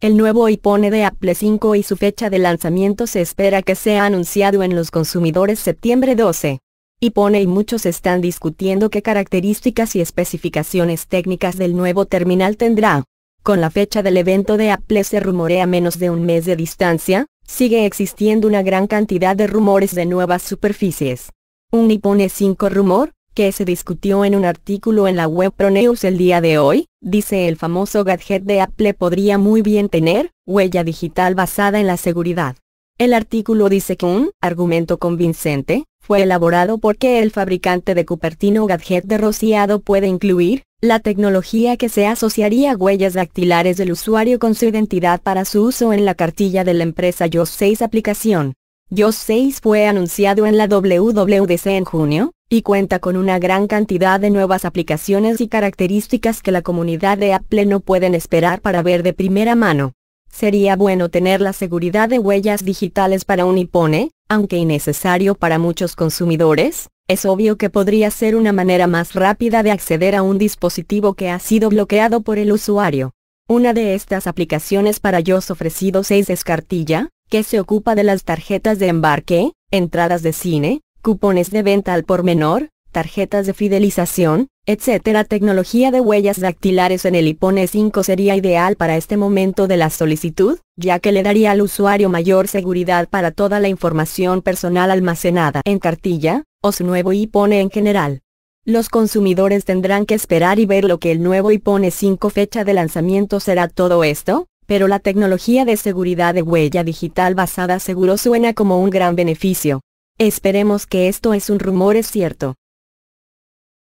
El nuevo iPhone de Apple 5 y su fecha de lanzamiento se espera que sea anunciado en los consumidores septiembre 12. iPhone y muchos están discutiendo qué características y especificaciones técnicas del nuevo terminal tendrá. Con la fecha del evento de Apple se rumorea menos de un mes de distancia, sigue existiendo una gran cantidad de rumores de nuevas superficies. ¿Un iPhone 5 rumor? que se discutió en un artículo en la web ProNews el día de hoy, dice el famoso gadget de Apple podría muy bien tener huella digital basada en la seguridad. El artículo dice que un argumento convincente fue elaborado porque el fabricante de Cupertino Gadget de rociado puede incluir la tecnología que se asociaría a huellas dactilares del usuario con su identidad para su uso en la cartilla de la empresa Yo 6 aplicación. iOS 6 fue anunciado en la WWDC en junio, y cuenta con una gran cantidad de nuevas aplicaciones y características que la comunidad de Apple no pueden esperar para ver de primera mano. Sería bueno tener la seguridad de huellas digitales para un iPhone, aunque innecesario para muchos consumidores, es obvio que podría ser una manera más rápida de acceder a un dispositivo que ha sido bloqueado por el usuario. Una de estas aplicaciones para iOS ofrecido 6 es Cartilla, que se ocupa de las tarjetas de embarque, entradas de cine, cupones de venta al por menor, tarjetas de fidelización, etc. Tecnología de huellas dactilares en el iPhone 5 sería ideal para este momento de la solicitud, ya que le daría al usuario mayor seguridad para toda la información personal almacenada en cartilla, o su nuevo iPhone en general. Los consumidores tendrán que esperar y ver lo que el nuevo iPhone 5 fecha de lanzamiento será todo esto, pero la tecnología de seguridad de huella digital basada seguro suena como un gran beneficio. Esperemos que esto es un rumor es cierto.